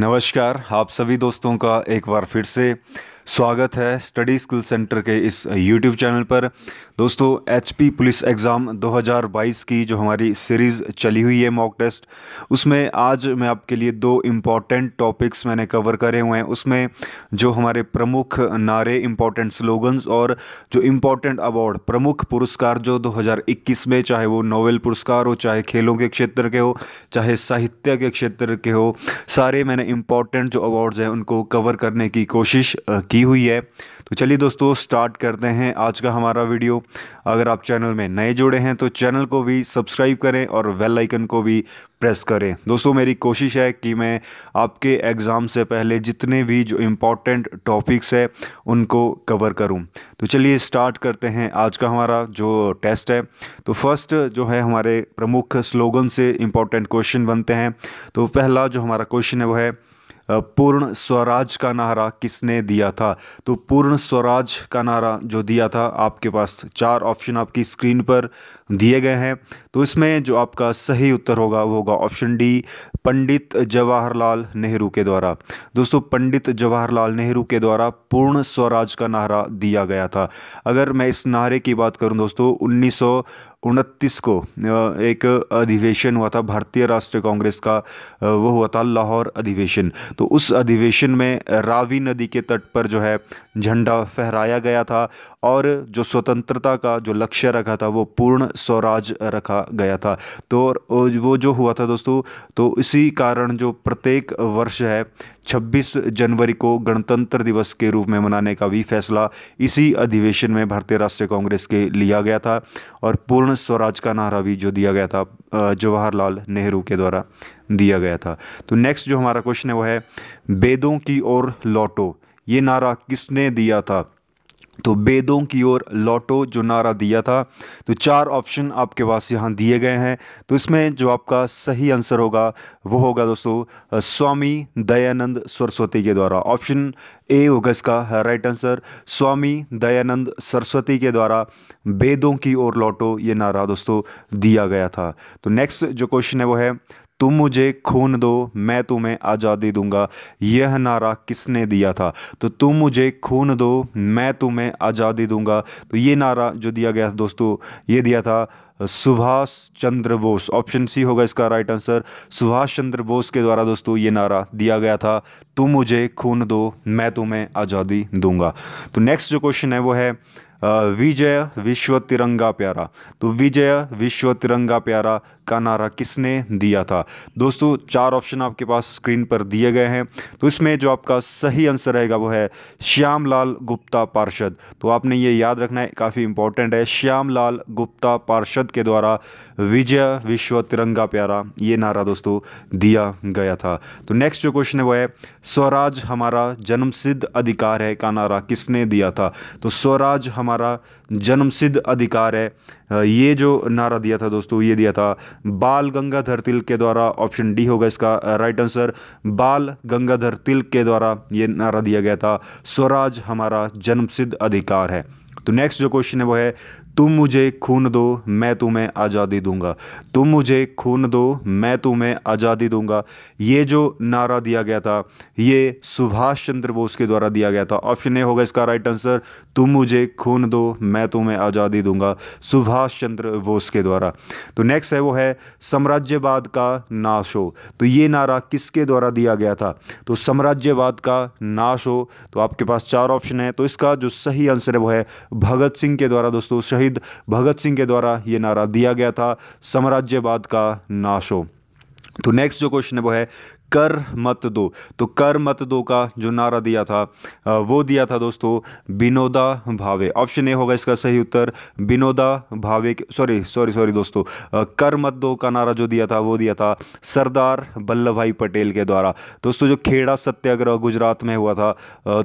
नमस्कार आप सभी दोस्तों का एक बार फिर से स्वागत है स्टडी स्किल सेंटर के इस यूट्यूब चैनल पर दोस्तों एचपी पुलिस एग्ज़ाम 2022 की जो हमारी सीरीज़ चली हुई है मॉक टेस्ट उसमें आज मैं आपके लिए दो इम्पॉर्टेंट टॉपिक्स मैंने कवर करे हुए हैं उसमें जो हमारे प्रमुख नारे इम्पॉर्टेंट स्लोगन्स और जो इम्पॉर्टेंट अवार्ड प्रमुख पुरस्कार जो 2021 में चाहे वो नोवेल पुरस्कार हो चाहे खेलों के क्षेत्र के हो चाहे साहित्य के क्षेत्र के हो सारे मैंने इम्पॉर्टेंट जो अवार्ड्स हैं उनको कवर करने की कोशिश की हुई है तो चलिए दोस्तों स्टार्ट करते हैं आज का हमारा वीडियो अगर आप चैनल में नए जुड़े हैं तो चैनल को भी सब्सक्राइब करें और वेल आइकन को भी प्रेस करें दोस्तों मेरी कोशिश है कि मैं आपके एग्ज़ाम से पहले जितने भी जो इम्पोर्टेंट टॉपिक्स है उनको कवर करूं तो चलिए स्टार्ट करते हैं आज का हमारा जो टेस्ट है तो फर्स्ट जो है हमारे प्रमुख स्लोगन से इम्पोर्टेंट क्वेश्चन बनते हैं तो पहला जो हमारा क्वेश्चन है वो है पूर्ण स्वराज का नारा किसने दिया था तो पूर्ण स्वराज का नारा जो दिया था आपके पास चार ऑप्शन आपकी स्क्रीन पर दिए गए हैं तो इसमें जो आपका सही उत्तर होगा वो होगा ऑप्शन डी पंडित जवाहरलाल नेहरू के द्वारा दोस्तों पंडित जवाहरलाल नेहरू के द्वारा पूर्ण स्वराज का नारा दिया गया था अगर मैं इस नारे की बात करूँ दोस्तों उन्नीस उनतीस को एक अधिवेशन हुआ था भारतीय राष्ट्रीय कांग्रेस का वो हुआ था लाहौर अधिवेशन तो उस अधिवेशन में रावी नदी के तट पर जो है झंडा फहराया गया था और जो स्वतंत्रता का जो लक्ष्य रखा था वो पूर्ण स्वराज रखा गया था तो वो जो हुआ था दोस्तों तो इसी कारण जो प्रत्येक वर्ष है 26 जनवरी को गणतंत्र दिवस के रूप में मनाने का भी फैसला इसी अधिवेशन में भारतीय राष्ट्रीय कांग्रेस के लिया गया था और पूर्ण स्वराज का नारा भी जो दिया गया था जवाहरलाल नेहरू के द्वारा दिया गया था तो नेक्स्ट जो हमारा क्वेश्चन है वो है वेदों की ओर लौटो ये नारा किसने दिया था तो वेदों की ओर लौटो जो नारा दिया था तो चार ऑप्शन आपके पास यहाँ दिए गए हैं तो इसमें जो आपका सही आंसर होगा वो होगा दोस्तों स्वामी दयानंद सरस्वती के द्वारा ऑप्शन ए होगा इसका राइट आंसर स्वामी दयानंद सरस्वती के द्वारा वेदों की ओर लौटो ये नारा दोस्तों दिया गया था तो नेक्स्ट जो क्वेश्चन है वो है तुम मुझे खून दो मैं तुम्हें आज़ादी दूंगा यह नारा किसने दिया था तो तुम मुझे खून दो मैं तुम्हें आज़ादी दूंगा तो ये नारा जो दिया गया था दोस्तों ये दिया था सुभाष चंद्र बोस ऑप्शन सी होगा इसका राइट आंसर सुभाष चंद्र बोस के द्वारा दोस्तों ये नारा दिया गया था तुम मुझे खून दो मैं तुम्हें आज़ादी दूंगा तो नेक्स्ट जो क्वेश्चन है वो है विजय विश्व तिरंगा प्यारा तो विजय विश्व तिरंगा प्यारा का नारा किसने दिया था दोस्तों चार ऑप्शन आपके पास स्क्रीन पर दिए गए हैं तो इसमें जो आपका सही आंसर रहेगा वो है श्याम लाल गुप्ता पार्षद तो आपने ये याद रखना है काफ़ी इंपॉर्टेंट है श्याम लाल गुप्ता पार्षद के द्वारा विजय विश्व तिरंगा प्यारा ये नारा दोस्तों दिया गया था तो नेक्स्ट जो क्वेश्चन है वो है स्वराज हमारा जन्म अधिकार है का नारा किसने दिया था तो स्वराज हमारा जन्म अधिकार है ये जो नारा दिया था दोस्तों ये दिया था बाल गंगाधर तिलक के द्वारा ऑप्शन डी होगा इसका राइट आंसर बाल गंगाधर तिलक के द्वारा ये नारा दिया गया था स्वराज हमारा जन्मसिद्ध अधिकार है तो नेक्स्ट जो क्वेश्चन है वो है तुम मुझे खून दो मैं तुम्हें आज़ादी दूंगा तुम मुझे खून दो मैं तुम्हें आज़ादी दूंगा ये जो नारा दिया गया था ये सुभाष चंद्र बोस के द्वारा दिया गया था ऑप्शन ए होगा इसका राइट आंसर तुम मुझे खून दो मैं तुम्हें आज़ादी दूंगा सुभाष चंद्र बोस के द्वारा तो नेक्स्ट है वो है साम्राज्यवाद का नाश हो तो ये नारा किसके द्वारा दिया गया था तो साम्राज्यवाद का नाश हो तो आपके पास चार ऑप्शन है तो इसका जो सही आंसर है वो है भगत सिंह के द्वारा दोस्तों सही शहीद भगत सिंह के द्वारा ये नारा दिया गया था साम्राज्यवाद का नाश हो तो नेक्स्ट जो क्वेश्चन है वो है कर मत दो तो कर मत दो का जो नारा दिया था वो दिया था दोस्तों बिनोदा भावे ऑप्शन ए होगा इसका सही उत्तर बिनोदा भावे सॉरी सॉरी सॉरी दोस्तों कर मत दो का नारा जो दिया था वो दिया था सरदार वल्लभ भाई पटेल के द्वारा दोस्तों जो खेड़ा सत्याग्रह गुजरात में हुआ था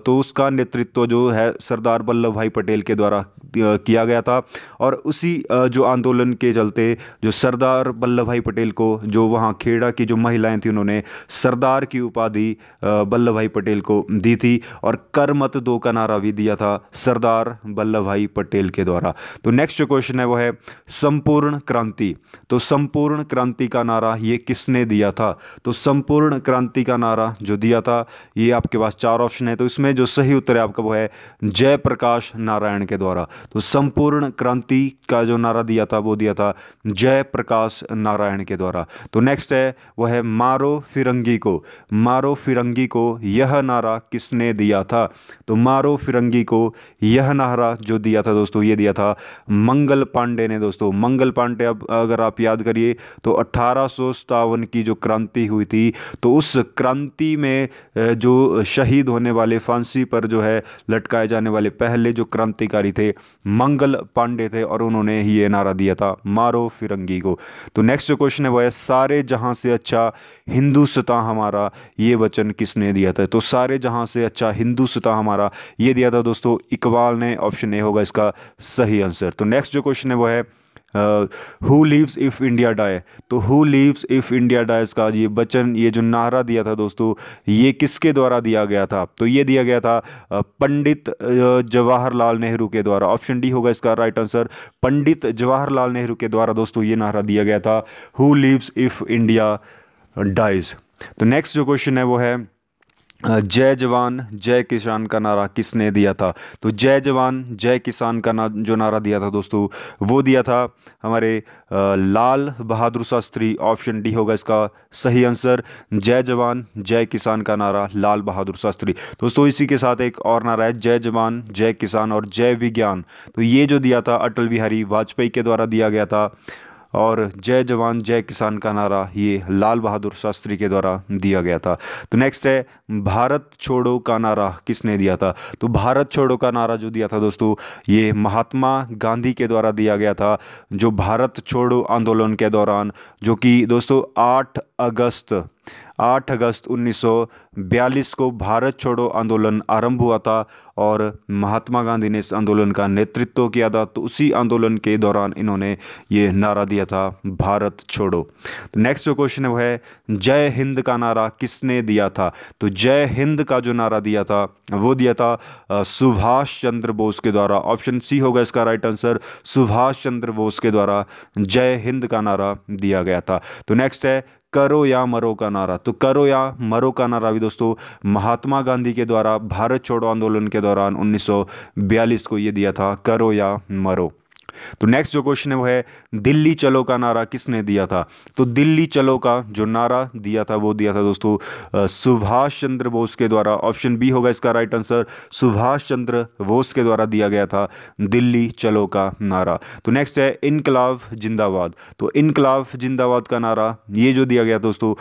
तो उसका नेतृत्व जो है सरदार वल्लभ भाई पटेल के द्वारा किया गया था और उसी जो आंदोलन के चलते जो सरदार वल्लभ भाई पटेल को जो वहाँ खेड़ा की जो महिलाएँ थी उन्होंने सरदार की उपाधि वल्लभ भाई पटेल को दी थी और कर मत दो का नारा भी दिया था सरदार वल्लभ भाई पटेल के द्वारा तो नेक्स्ट जो क्वेश्चन है वो है संपूर्ण क्रांति तो संपूर्ण क्रांति का नारा ये किसने दिया था तो संपूर्ण क्रांति का नारा जो दिया था ये आपके पास चार ऑप्शन है तो इसमें जो सही उत्तर है आपका वो है जयप्रकाश नारायण के द्वारा तो संपूर्ण क्रांति का जो नारा दिया था वो दिया था जयप्रकाश नारायण के द्वारा तो नेक्स्ट है वह है मारो फिरंग फिरंगी को मारो फिरंगी को यह नारा किसने दिया था तो मारो फिरंगी को यह नारा जो दिया था दोस्तों ये दिया था मंगल पांडे ने दोस्तों मंगल पांडे अब अगर आप याद करिए तो अट्ठारह की जो क्रांति हुई थी तो उस क्रांति में जो शहीद होने वाले फांसी पर जो है लटकाए जाने वाले पहले जो क्रांतिकारी थे मंगल पांडे थे और उन्होंने ये नारा दिया था मारो फिरंगी को तो नेक्स्ट जो क्वेश्चन है वह है सारे जहां से अच्छा हिंदुस्तान सुता हमारा ये वचन किसने दिया था तो सारे जहाँ से अच्छा हिंदू सुता हमारा ये दिया था दोस्तों इकबाल ने ऑप्शन ए होगा इसका सही आंसर तो नेक्स्ट जो क्वेश्चन है वो है who lives if India dies तो who lives if India dies का ये बचन ये जो नारा दिया था दोस्तों ये किसके द्वारा दिया गया था तो ये दिया गया था पंडित जवाहरलाल नेहरू के द्वारा ऑप्शन डी होगा इसका राइट आंसर पंडित जवाहरलाल नेहरू के द्वारा दोस्तों ये नारा दिया गया था who lives if India dies तो नेक्स्ट जो क्वेश्चन है वो है जय जवान जय किसान का नारा किसने दिया था तो जय जवान जय किसान का ना जो नारा दिया था दोस्तों वो दिया था हमारे लाल बहादुर शास्त्री ऑप्शन डी होगा इसका सही आंसर जय जवान जय किसान का नारा लाल बहादुर शास्त्री दोस्तों इसी के साथ एक और नारा है जय जवान जय किसान और जय विज्ञान तो ये जो दिया था अटल बिहारी वाजपेयी के द्वारा दिया गया था और जय जवान जय किसान का नारा ये लाल बहादुर शास्त्री के द्वारा दिया गया था तो नेक्स्ट है भारत छोड़ो का नारा किसने दिया था तो भारत छोड़ो का नारा जो दिया था दोस्तों ये महात्मा गांधी के द्वारा दिया गया था जो भारत छोड़ो आंदोलन के दौरान जो कि दोस्तों आठ अगस्त 8 अगस्त 1942 को भारत छोड़ो आंदोलन आरंभ हुआ था और महात्मा गांधी ने इस आंदोलन का नेतृत्व किया था तो उसी आंदोलन के दौरान इन्होंने ये नारा दिया था भारत छोड़ो तो नेक्स्ट जो क्वेश्चन है वह है जय हिंद का नारा किसने दिया था तो जय हिंद का जो नारा दिया था वो दिया था सुभाष चंद्र बोस के द्वारा ऑप्शन सी होगा इसका राइट आंसर सुभाष चंद्र बोस के द्वारा जय हिंद का नारा दिया गया था तो नेक्स्ट है करो या मरो का नारा तो करो या मरो का नारा भी दोस्तों महात्मा गांधी के द्वारा भारत छोड़ो आंदोलन के दौरान 1942 को ये दिया था करो या मरो तो नेक्स्ट जो क्वेश्चन है वो है दिल्ली चलो का नारा किसने दिया था तो दिल्ली चलो का जो नारा दिया था वो दिया था दोस्तों सुभाष चंद्र बोस के द्वारा ऑप्शन बी होगा इसका राइट आंसर सुभाष चंद्र बोस के द्वारा दिया गया था दिल्ली चलो का नारा तो नेक्स्ट है इनकलाब जिंदाबाद तो इनकलाब जिंदाबाद का नारा ये जो दिया गया दोस्तों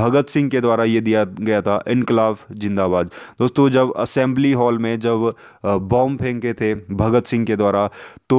भगत सिंह के द्वारा ये दिया गया था इनकलाब जिंदाबाद दोस्तों जब असेंबली हॉल में जब बॉम्ब फेंके थे भगत सिंह के द्वारा तो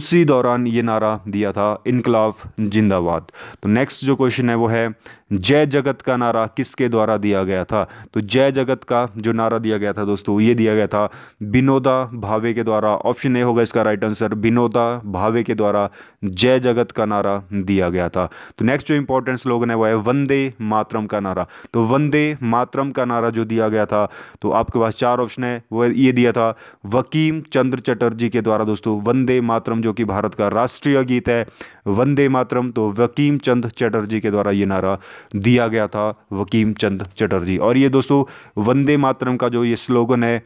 उसी दौरान ये नारा दिया था इनकलाब जिंदाबाद तो नेक्स्ट जो क्वेश्चन है वो है जय जगत का नारा किसके द्वारा दिया गया था तो जय जगत का जो नारा दिया गया था दोस्तों ये दिया गया था बिनोदा भावे के द्वारा ऑप्शन ए होगा इसका राइट आंसर बिनोदा भावे के द्वारा जय जगत का नारा दिया गया था तो नेक्स्ट जो इंपॉर्टेंट स्लोगन है वो है वंदे मातरम का नारा तो वंदे मातरम का नारा जो दिया गया था तो आपके पास चार ऑप्शन है वह ये दिया था वकीम चंद्र चटर्जी के द्वारा दोस्तों वंदे मातरम जो कि भारत का राष्ट्रीय गीत है वंदे मातरम तो वकीम चंद चटर्जी के द्वारा ये नारा दिया गया था वकीम चंद चटर्जी और ये दोस्तों वंदे मातरम का जो ये स्लोगन है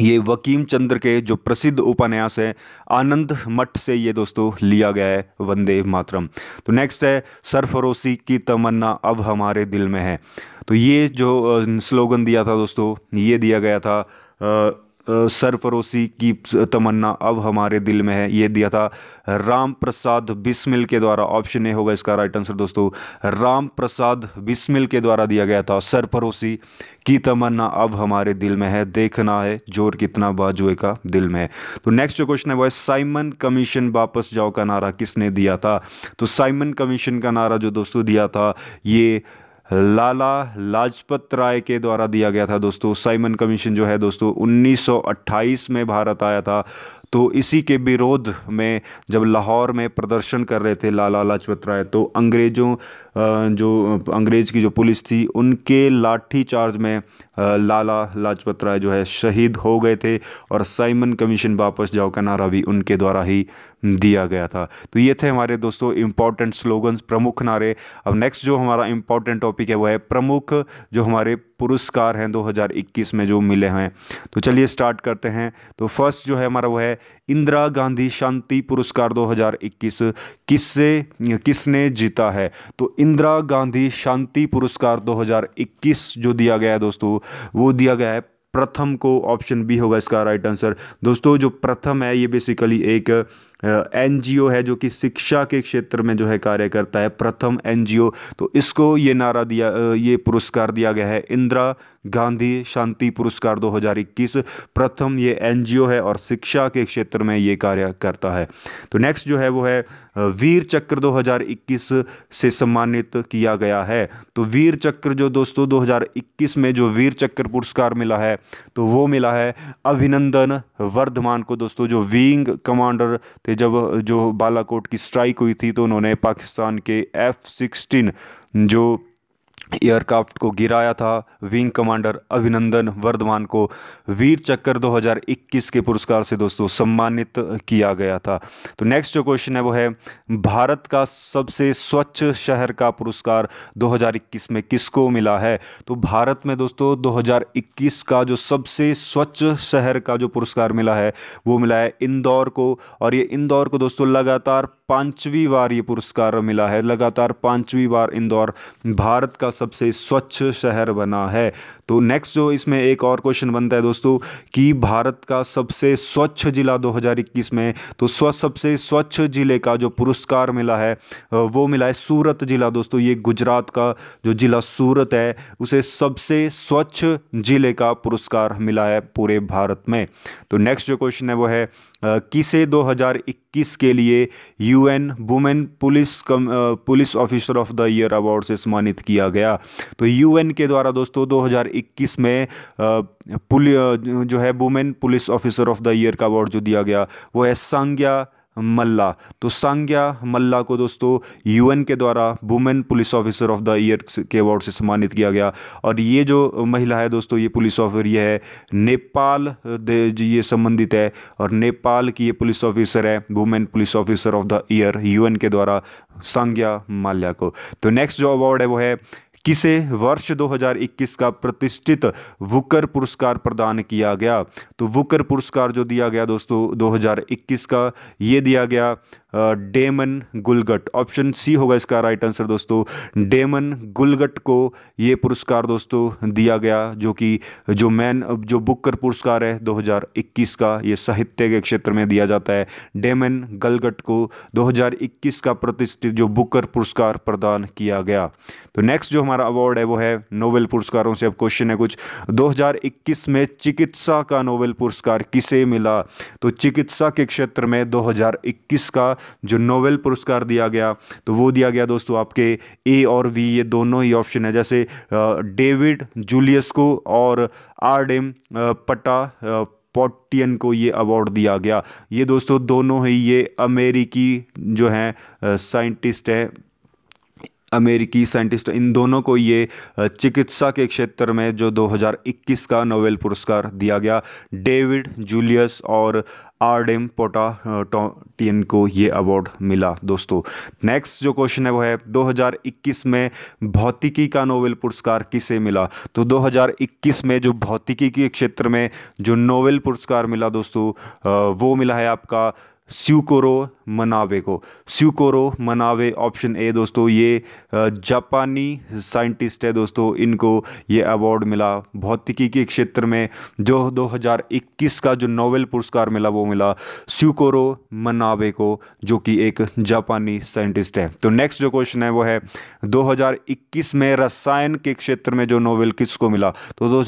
ये वकीम चंद्र के जो प्रसिद्ध उपन्यास है आनंद मठ से ये दोस्तों लिया गया है वंदे मातरम तो नेक्स्ट है सरफरोशी की तमन्ना अब हमारे दिल में है तो ये जो स्लोगन दिया था दोस्तों ये दिया गया था आ, सरफरोशी की तमन्ना अब हमारे दिल में है ये दिया था राम प्रसाद बिस्मिल के द्वारा ऑप्शन ए होगा इसका राइट आंसर दोस्तों राम प्रसाद बिस्मिल के द्वारा दिया गया था सरफरोशी की तमन्ना अब हमारे दिल में है देखना है जोर कितना बाजुए का दिल में है तो नेक्स्ट जो क्वेश्चन है वो है साइमन कमीशन वापस जाओ का नारा किसने दिया था तो साइमन कमीशन का नारा जो दोस्तों दिया था ये लाला लाजपत राय के द्वारा दिया गया था दोस्तों साइमन कमीशन जो है दोस्तों 1928 में भारत आया था तो इसी के विरोध में जब लाहौर में प्रदर्शन कर रहे थे लाला लाजपत राय तो अंग्रेज़ों जो अंग्रेज़ की जो पुलिस थी उनके लाठी चार्ज में लाला लाजपत राय जो है शहीद हो गए थे और साइमन कमीशन वापस जाओ का नारा भी उनके द्वारा ही दिया गया था तो ये थे हमारे दोस्तों इम्पॉर्टेंट स्लोगन्स प्रमुख नारे अब नेक्स्ट जो हमारा इम्पॉर्टेंट टॉपिक है वह है प्रमुख जो हमारे पुरस्कार हैं 2021 में जो मिले हैं तो चलिए स्टार्ट करते हैं तो फर्स्ट जो है हमारा वो है इंदिरा गांधी शांति पुरस्कार 2021 किससे किसने जीता है तो इंदिरा गांधी शांति पुरस्कार 2021 जो दिया गया है दोस्तों वो दिया गया है प्रथम को ऑप्शन बी होगा इसका राइट आंसर दोस्तों जो प्रथम है ये बेसिकली एक एन है जो कि शिक्षा के क्षेत्र में जो है कार्य करता है प्रथम एन तो इसको ये नारा दिया ये पुरस्कार दिया गया है इंदिरा गांधी शांति पुरस्कार 2021 प्रथम ये एन है और शिक्षा के क्षेत्र में ये कार्य करता है तो नेक्स्ट जो है वो है वीर चक्र 2021 से सम्मानित किया गया है तो वीर चक्र जो दोस्तों 2021 में जो वीर चक्र पुरस्कार मिला है तो वो मिला है अभिनंदन वर्धमान को दोस्तों जो विंग कमांडर कि जब जो बालाकोट की स्ट्राइक हुई थी तो उन्होंने पाकिस्तान के एफ़ सिक्सटीन जो एयरक्राफ्ट को गिराया था विंग कमांडर अभिनंदन वर्धमान को वीर चक्कर 2021 के पुरस्कार से दोस्तों सम्मानित किया गया था तो नेक्स्ट जो क्वेश्चन है वो है भारत का सबसे स्वच्छ शहर का पुरस्कार 2021 में किसको मिला है तो भारत में दोस्तों 2021 का जो सबसे स्वच्छ शहर का जो पुरस्कार मिला है वो मिला है इंदौर को और ये इंदौर को दोस्तों लगातार पांचवी बार ये पुरस्कार मिला है लगातार पांचवी बार इंदौर भारत का सबसे स्वच्छ शहर बना है तो नेक्स्ट जो इसमें एक और क्वेश्चन बनता है दोस्तों कि भारत का सबसे स्वच्छ जिला 2021 में तो स्व सबसे स्वच्छ जिले का जो पुरस्कार मिला है वो मिला है सूरत जिला दोस्तों ये गुजरात का जो जिला सूरत है उसे सबसे स्वच्छ जिले का पुरस्कार मिला है पूरे भारत में तो नेक्स्ट जो क्वेश्चन है वो है किसे 2021 के लिए यूएन वुमेन पुलिस कम police officer of the year award से सम्मानित किया गया तो यूएन के द्वारा दोस्तों 2021 में पुल जो है women police officer of the year का अवार्ड जो दिया गया वो है संज्ञा मल्ला तो सांग्या मल्ला को दोस्तों यूएन के द्वारा women police officer of the year के अवार्ड से सम्मानित किया गया और ये जो महिला है दोस्तों ये पुलिस ऑफिसर ये है नेपाल ये संबंधित है और नेपाल की ये पुलिस ऑफिसर है women police officer of the year UN के द्वारा सांग्या माल्या को तो नेक्स्ट जो अवार्ड है वो है किसे वर्ष 2021 का प्रतिष्ठित वुकर पुरस्कार प्रदान किया गया तो वुकर पुरस्कार जो दिया गया दोस्तों 2021 का ये दिया गया डेमन गुलगट ऑप्शन सी होगा इसका राइट आंसर दोस्तों डेमन गुलगट को ये पुरस्कार दोस्तों दिया गया जो कि जो मैन जो बुकर पुरस्कार है 2021 का ये साहित्य के क्षेत्र में दिया जाता है डेमन गलगट को 2021 का प्रतिष्ठित जो बुकर पुरस्कार प्रदान किया गया तो नेक्स्ट जो हमारा अवार्ड है वो है नोबेल पुरस्कारों से अब क्वेश्चन है कुछ दो में चिकित्सा का नोबेल पुरस्कार किसे मिला तो चिकित्सा के क्षेत्र में दो का जो नोवेल पुरस्कार दिया गया तो वो दिया गया दोस्तों आपके ए और वी ये दोनों ही ऑप्शन है जैसे डेविड जूलियस को और आर एम पटा पॉटियन को ये अवार्ड दिया गया ये दोस्तों दोनों ही ये अमेरिकी जो हैं साइंटिस्ट हैं अमेरिकी साइंटिस्ट इन दोनों को ये चिकित्सा के क्षेत्र में जो 2021 का नोबेल पुरस्कार दिया गया डेविड जूलियस और आर एम पोटा टोटियन को ये अवार्ड मिला दोस्तों नेक्स्ट जो क्वेश्चन है वो है 2021 में भौतिकी का नोबेल पुरस्कार किसे मिला तो 2021 में जो भौतिकी के क्षेत्र में जो नोबेल पुरस्कार मिला दोस्तों वो मिला है आपका स्यूकोरो मनावे को स्यूकोरो मनावे ऑप्शन ए दोस्तों ये जापानी साइंटिस्ट है दोस्तों इनको ये अवार्ड मिला भौतिकी के क्षेत्र में जो 2021 का जो नोबेल पुरस्कार मिला वो मिला स्यूकोरो मनावे को जो कि एक जापानी साइंटिस्ट है तो नेक्स्ट जो क्वेश्चन है वो है 2021 में रसायन के क्षेत्र में जो नोवेल किसको मिला तो दो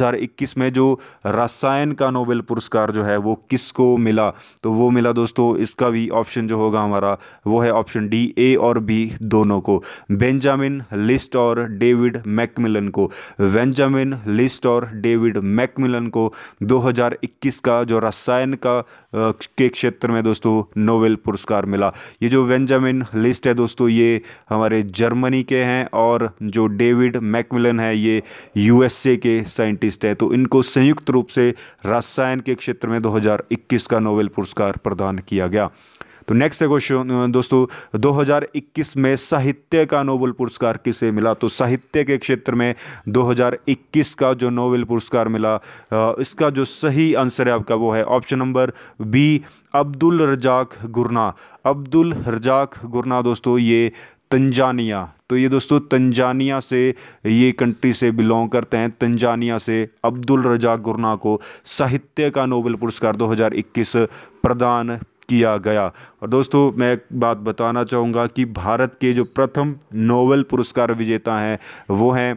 में जो रसायन का नोबेल पुरस्कार जो है वो किसको मिला तो वो मिला दोस्तों इस इसका भी ऑप्शन जो होगा हमारा वो है ऑप्शन डी ए और बी दोनों को बेंजामिन लिस्ट और डेविड मैकमिलन को बेंजामिन लिस्ट और डेविड मैकमिलन को 2021 का जो रसायन का के क्षेत्र में दोस्तों नोबेल पुरस्कार मिला ये जो बेंजामिन लिस्ट है दोस्तों ये हमारे जर्मनी के हैं और जो डेविड मैकमिलन है ये यूएसए के साइंटिस्ट है तो इनको संयुक्त रूप से रसायन के क्षेत्र में 2021 का नोबेल पुरस्कार प्रदान किया गया गया तो नेक्स्ट है क्वेश्चन दोस्तों 2021 में साहित्य का नोबेल पुरस्कार किसे मिला तो साहित्य के क्षेत्र में 2021 का जो नोबेल पुरस्कार मिला इसका जो सही आंसर है आपका वो है option number B Abdulrazak Gurnah Abdulrazak गुरना दोस्तों ये तंजानिया तो ये दोस्तों तंजानिया से ये कंट्री से बिलोंग करते हैं तंजानिया से अब्दुल रजाक गुरना को साहित्य का नोबेल पुरस्कार 2021 प्रदान किया गया और दोस्तों मैं एक बात बताना चाहूँगा कि भारत के जो प्रथम नोबेल पुरस्कार विजेता हैं वो हैं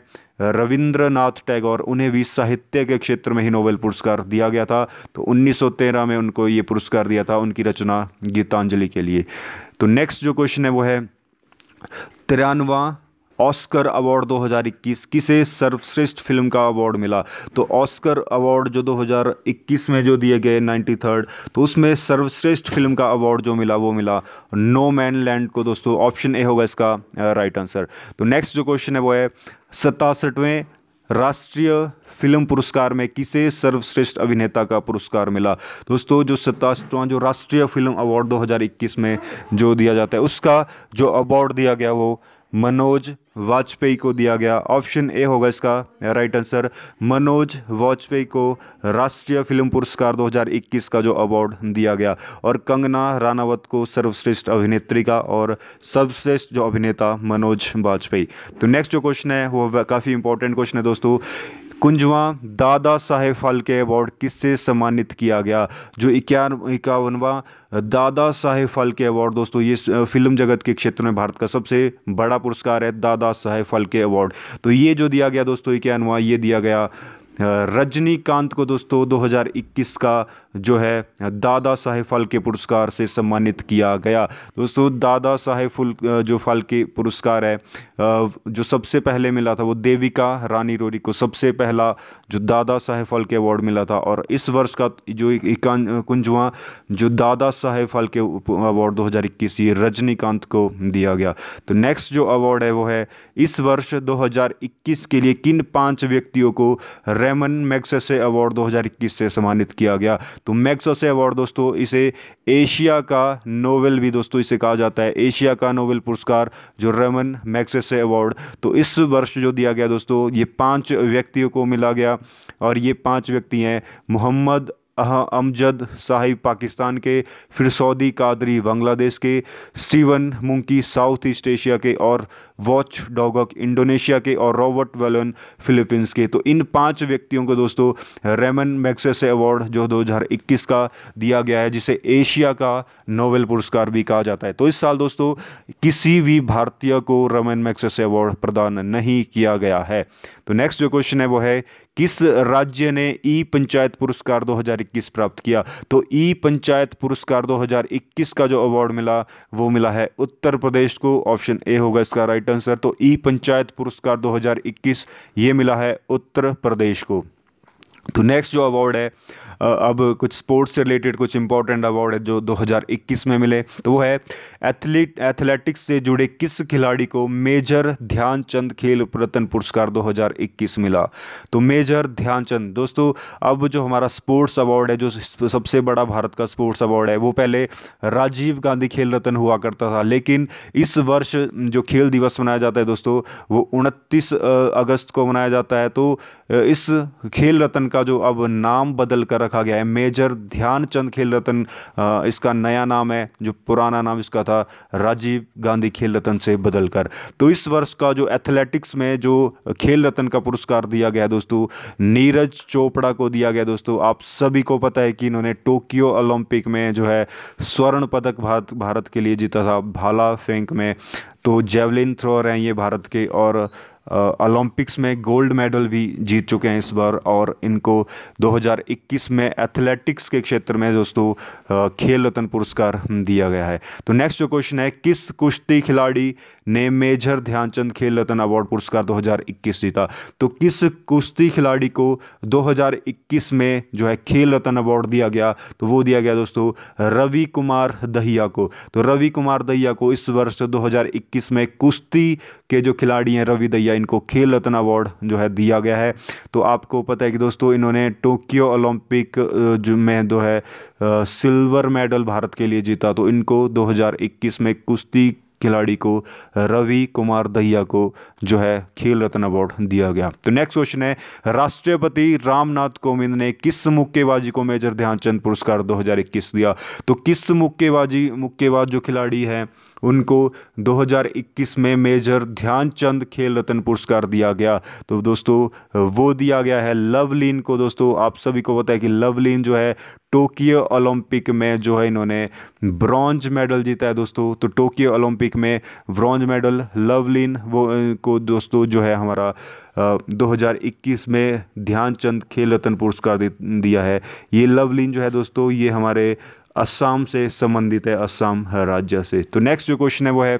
रविंद्रनाथ टैगोर उन्हें भी साहित्य के क्षेत्र में ही नोबेल पुरस्कार दिया गया था तो 1913 में उनको ये पुरस्कार दिया था उनकी रचना गीतांजलि के लिए तो नेक्स्ट जो क्वेश्चन है वो है तिरानवा ऑस्कर अवार्ड 2021 किसे सर्वश्रेष्ठ फिल्म का अवार्ड मिला तो ऑस्कर अवार्ड जो 2021 में जो दिए गए नाइन्टी थर्ड तो उसमें सर्वश्रेष्ठ फिल्म का अवार्ड जो मिला वो मिला नो मैन लैंड को दोस्तों ऑप्शन ए होगा इसका राइट आंसर तो नेक्स्ट जो क्वेश्चन है वो है सतासठवें राष्ट्रीय फिल्म पुरस्कार में किसे सर्वश्रेष्ठ अभिनेता का पुरस्कार मिला दोस्तों जो सतासठवां जो राष्ट्रीय फिल्म अवार्ड 2021 में जो दिया जाता है उसका जो अवार्ड दिया गया वो मनोज वाजपेयी को दिया गया ऑप्शन ए होगा इसका राइट आंसर मनोज वाजपेयी को राष्ट्रीय फिल्म पुरस्कार 2021 का जो अवार्ड दिया गया और कंगना रानावत को सर्वश्रेष्ठ अभिनेत्री का और सर्वश्रेष्ठ जो अभिनेता मनोज वाजपेयी तो नेक्स्ट जो क्वेश्चन है वो काफ़ी इंपॉर्टेंट क्वेश्चन है दोस्तों कुंजवा दादा साहेब फालके अवार्ड किससे सम्मानित किया गया जो इक्यावन इक्यावनवा दादा साहेब फालके अवार्ड दोस्तों ये फिल्म जगत के क्षेत्र में भारत का सबसे बड़ा पुरस्कार है दादा साहेब फालके अवार्ड तो ये जो दिया गया दोस्तों इक्यानवा ये दिया गया रजनीकांत को दोस्तों 2021 का जो है दादा साहेब फाल्के पुरस्कार से सम्मानित किया गया दोस्तों दादा साहेब फुल जो फाल्के पुरस्कार है जो सबसे पहले मिला था वो देविका रानी रोरी को सबसे पहला जो दादा साहेब फाल्के अवार्ड मिला था और इस वर्ष का जो कुंजवा जो दादा साहेब फाल्के अवार्ड 2021 ये रजनीकांत को दिया गया तो नेक्स्ट जो अवार्ड है वो है इस वर्ष दो के लिए किन पाँच व्यक्तियों को रेमन मैक्सेसे अवार्ड 2021 से सम्मानित किया गया तो मैक्सेसे अवार्ड दोस्तों इसे एशिया का नोवेल भी दोस्तों इसे कहा जाता है एशिया का नोवेल पुरस्कार जो रेमन मैक्सेसे अवार्ड तो इस वर्ष जो दिया गया दोस्तों ये पाँच व्यक्तियों को मिला गया और ये पाँच व्यक्ति हैं मोहम्मद अमजद साहिब पाकिस्तान के फिर सऊदी कादरी बांग्लादेश के Steven Muncy South East Asia के और वॉच डॉगक इंडोनेशिया के और रॉबर्ट वेलन फिलीपींस के तो इन पांच व्यक्तियों को दोस्तों रेमन मैक्सेस अवार्ड जो 2021 का दिया गया है जिसे एशिया का नोबेल पुरस्कार भी कहा जाता है तो इस साल दोस्तों किसी भी भारतीय को रेमन मैक्सेस अवार्ड प्रदान नहीं किया गया है तो नेक्स्ट जो क्वेश्चन है वो है किस राज्य ने ई पंचायत पुरस्कार दो 2021 प्राप्त किया तो ई पंचायत पुरस्कार 2021 का जो अवार्ड मिला वो मिला है उत्तर प्रदेश को ऑप्शन ए होगा इसका राइट आंसर तो ई पंचायत पुरस्कार 2021 ये मिला है उत्तर प्रदेश को तो नेक्स्ट जो अवार्ड है अब कुछ स्पोर्ट्स से रिलेटेड कुछ इंपॉर्टेंट अवार्ड है जो 2021 में मिले तो वो है एथलीट एथलेटिक्स से जुड़े किस खिलाड़ी को मेजर ध्यानचंद खेल रत्न पुरस्कार 2021 मिला तो मेजर ध्यानचंद दोस्तों अब जो हमारा स्पोर्ट्स अवार्ड है जो सबसे बड़ा भारत का स्पोर्ट्स अवार्ड है वो पहले राजीव गांधी खेल रत्न हुआ करता था लेकिन इस वर्ष जो खेल दिवस मनाया जाता है दोस्तों वो उनतीस अगस्त को मनाया जाता है तो इस खेल रत्न का जो अब नाम बदल कर रखा गया है मेजर ध्यानचंद खेल रत्न इसका नया नाम है जो पुराना नाम इसका था राजीव गांधी खेल रत्न से बदलकर तो इस वर्ष का जो एथलेटिक्स में जो खेल रत्न का पुरस्कार दिया गया दोस्तों नीरज चोपड़ा को दिया गया दोस्तों आप सभी को पता है कि इन्होंने टोक्यो ओलंपिक में जो है स्वर्ण पदक भारत भारत के लिए जीता था भाला फेंक में तो जेवलिन थ्रोअर हैं ये भारत के और ओलंपिक्स में गोल्ड मेडल भी जीत चुके हैं इस बार और इनको 2021 में एथलेटिक्स के क्षेत्र में दोस्तों खेल रत्न पुरस्कार दिया गया है तो नेक्स्ट जो क्वेश्चन है किस कुश्ती खिलाड़ी ने मेजर ध्यानचंद खेल रत्न अवार्ड पुरस्कार 2021 जीता तो किस कुश्ती खिलाड़ी को 2021 में जो है खेल रत्न अवार्ड दिया गया तो वो दिया गया दोस्तों रवि कुमार दहिया को तो रवि कुमार दहिया को इस वर्ष दो 2021 में कुश्ती के जो खिलाड़ी हैं रवि दैया इनको खेल रत्न अवार्ड जो है दिया गया है तो आपको पता है कि दोस्तों इन्होंने टोक्यो ओलंपिक में जो है सिल्वर मेडल भारत के लिए जीता तो इनको 2021 में कुश्ती खिलाड़ी को रवि कुमार दहिया को जो है खेल रत्न अवार्ड दिया गया तो नेक्स्ट क्वेश्चन है राष्ट्रपति रामनाथ कोविंद ने किस मुक्केबाजी को मेजर ध्यानचंद पुरस्कार 2021 दिया तो किस मुक्केबाजी मुक्केबाज जो खिलाड़ी है उनको 2021 में मेजर ध्यानचंद खेल रत्न पुरस्कार दिया गया तो दोस्तों वो दिया गया है लवलीन को दोस्तों आप सभी को पता है कि लवलीन जो है टोक्यो ओलंपिक में जो है इन्होंने ब्रॉन्ज मेडल जीता है दोस्तों तो टोक्यो ओलंपिक में ब्रॉन्ज मेडल लवलीन वो को दोस्तों जो है हमारा आ, 2021 में ध्यानचंद खेल रत्न पुरस्कार दिया है ये लवलीन जो है दोस्तों ये हमारे असम से संबंधित है असम राज्य से तो नेक्स्ट जो क्वेश्चन है वो है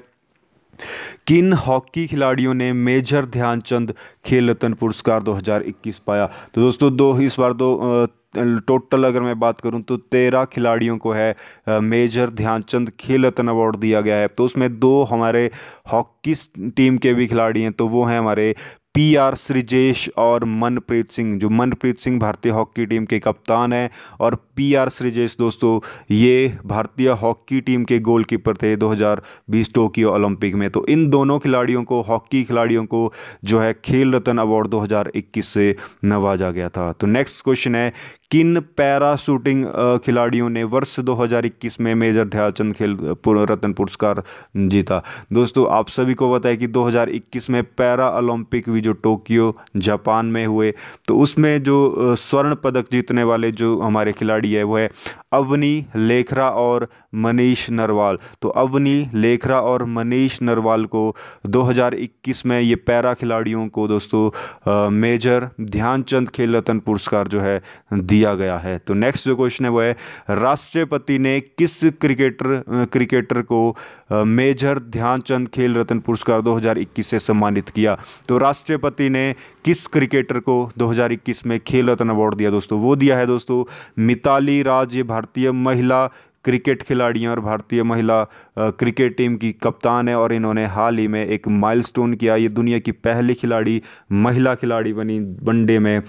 किन हॉकी खिलाड़ियों ने मेजर ध्यानचंद खेल रत्न पुरस्कार 2021 पाया तो दोस्तों दो इस बार दो तो, टोटल अगर मैं बात करूं तो तेरह खिलाड़ियों को है मेजर ध्यानचंद खेल रत्न अवार्ड दिया गया है तो उसमें दो हमारे हॉकी टीम के भी खिलाड़ी हैं तो वो हैं हमारे पी आर सृजेश और मनप्रीत सिंह जो मनप्रीत सिंह भारतीय हॉकी टीम के कप्तान हैं और पी आर सृजेश दोस्तों ये भारतीय हॉकी टीम के गोलकीपर थे 2020 टोक्यो ओलंपिक में तो इन दोनों खिलाड़ियों को हॉकी खिलाड़ियों को जो है खेल रत्न अवार्ड 2021 से नवाजा गया था तो नेक्स्ट क्वेश्चन है किन पैरा शूटिंग खिलाड़ियों ने वर्ष 2021 में मेजर ध्यानचंद खेल रत्न पुरस्कार जीता दोस्तों आप सभी को बताया कि 2021 में पैरा ओलंपिक जो टोक्यो जापान में हुए तो उसमें जो स्वर्ण पदक जीतने वाले जो हमारे खिलाड़ी है वो है अवनी लेखरा और मनीष नरवाल तो अवनी लेखरा और मनीष नरवाल को 2021 में ये पैरा खिलाड़ियों को दोस्तों मेजर ध्यानचंद खेल रत्न पुरस्कार जो है दिया गया है तो नेक्स्ट जो क्वेश्चन है वो है राष्ट्रपति ने किस क्रिकेटर क्रिकेटर को मेजर ध्यानचंद खेल रत्न पुरस्कार 2021 से सम्मानित किया तो राष्ट्रपति ने किस क्रिकेटर को 2021 में खेल रत्न अवार्ड दिया दोस्तों वो दिया है दोस्तों मिताली राज ये भारतीय महिला क्रिकेट खिलाड़ी हैं और भारतीय महिला क्रिकेट टीम की कप्तान है और इन्होंने हाल ही में एक माइलस्टोन किया ये दुनिया की पहली खिलाड़ी महिला खिलाड़ी बनी वनडे में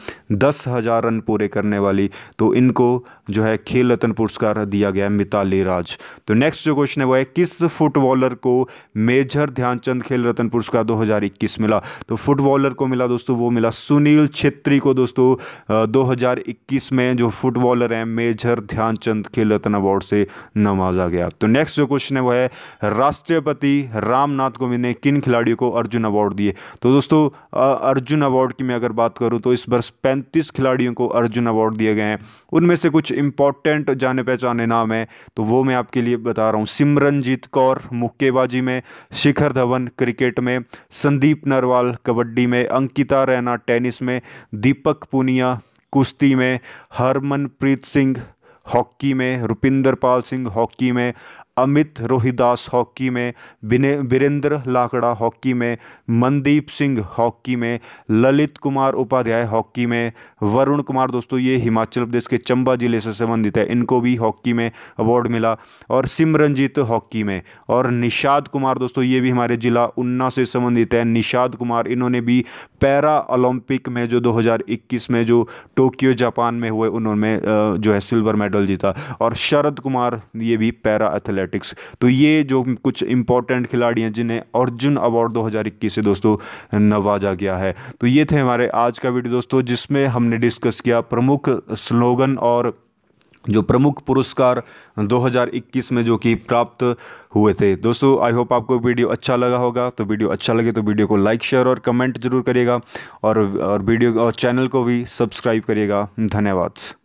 दस हज़ार रन पूरे करने वाली तो इनको जो है खेल रत्न पुरस्कार दिया गया मिताली राज तो नेक्स्ट जो क्वेश्चन है वो है किस फुटबॉलर को मेजर ध्यानचंद खेल रत्न पुरस्कार दो मिला तो फुटबॉलर को मिला दोस्तों वो मिला सुनील छेत्री को दोस्तों दो में जो फुटबॉलर हैं मेजर ध्यानचंद खेल रत्न अवार्ड से नवाजा गया तो नेक्स्ट जो क्वेश्चन है वो है राष्ट्रपति रामनाथ कोविंद ने किन खिलाड़ियों को अर्जुन अवार्ड दिए तो दोस्तों अर्जुन अवार्ड की मैं अगर बात करूँ तो इस वर्ष पैंतीस खिलाड़ियों को अर्जुन अवार्ड दिए गए हैं उनमें से कुछ इंपॉर्टेंट जाने पहचाने नाम हैं तो वो मैं आपके लिए बता रहा हूँ सिमरनजीत कौर मुक्केबाजी में शिखर धवन क्रिकेट में संदीप नरवाल कबड्डी में अंकिता रैना टेनिस में दीपक पुनिया कुश्ती में हरमनप्रीत सिंह हॉकी में रुपिंदर पाल सिंह हॉकी में अमित रोहिदास हॉकी में बिने बीरेंद्र लाकड़ा हॉकी में मनदीप सिंह हॉकी में ललित कुमार उपाध्याय हॉकी में वरुण कुमार दोस्तों ये हिमाचल प्रदेश के चंबा ज़िले से संबंधित है इनको भी हॉकी में अवार्ड मिला और सिमरनजीत हॉकी में और निषाद कुमार दोस्तों ये भी हमारे जिला उन्ना से संबंधित है निषाद कुमार इन्होंने भी पैरा ओलंपिक में जो 2021 में जो टोक्यो जापान में हुए उन्होंने जो है सिल्वर मेडल जीता और शरद कुमार ये भी पैरा एथलेट एथलेटिक्स तो ये जो कुछ इंपॉर्टेंट खिलाड़ी हैं जिन्हें अर्जुन अवार्ड दो से दोस्तों नवाजा गया है तो ये थे हमारे आज का वीडियो दोस्तों जिसमें हमने डिस्कस किया प्रमुख स्लोगन और जो प्रमुख पुरस्कार 2021 में जो कि प्राप्त हुए थे दोस्तों आई होप आपको वीडियो अच्छा लगा होगा तो वीडियो अच्छा लगे तो वीडियो को लाइक शेयर और कमेंट जरूर करिएगा और और वीडियो और चैनल को भी सब्सक्राइब करिएगा धन्यवाद